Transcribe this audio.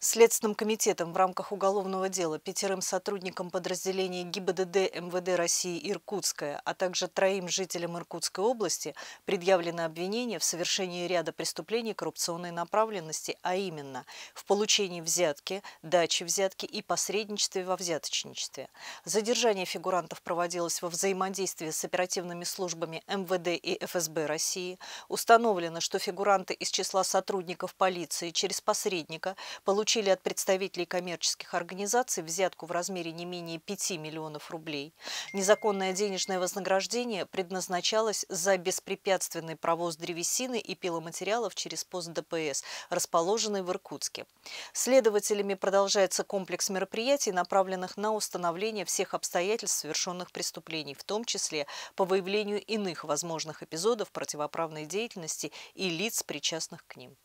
Следственным комитетом в рамках уголовного дела пятерым сотрудникам подразделения ГИБДД МВД России Иркутская, а также троим жителям Иркутской области предъявлено обвинение в совершении ряда преступлений коррупционной направленности, а именно в получении взятки, даче взятки и посредничестве во взяточничестве. Задержание фигурантов проводилось во взаимодействии с оперативными службами МВД и ФСБ России. Установлено, что фигуранты из числа сотрудников полиции через посредника получили получили от представителей коммерческих организаций взятку в размере не менее 5 миллионов рублей. Незаконное денежное вознаграждение предназначалось за беспрепятственный провоз древесины и пиломатериалов через пост ДПС, расположенный в Иркутске. Следователями продолжается комплекс мероприятий, направленных на установление всех обстоятельств совершенных преступлений, в том числе по выявлению иных возможных эпизодов противоправной деятельности и лиц, причастных к ним.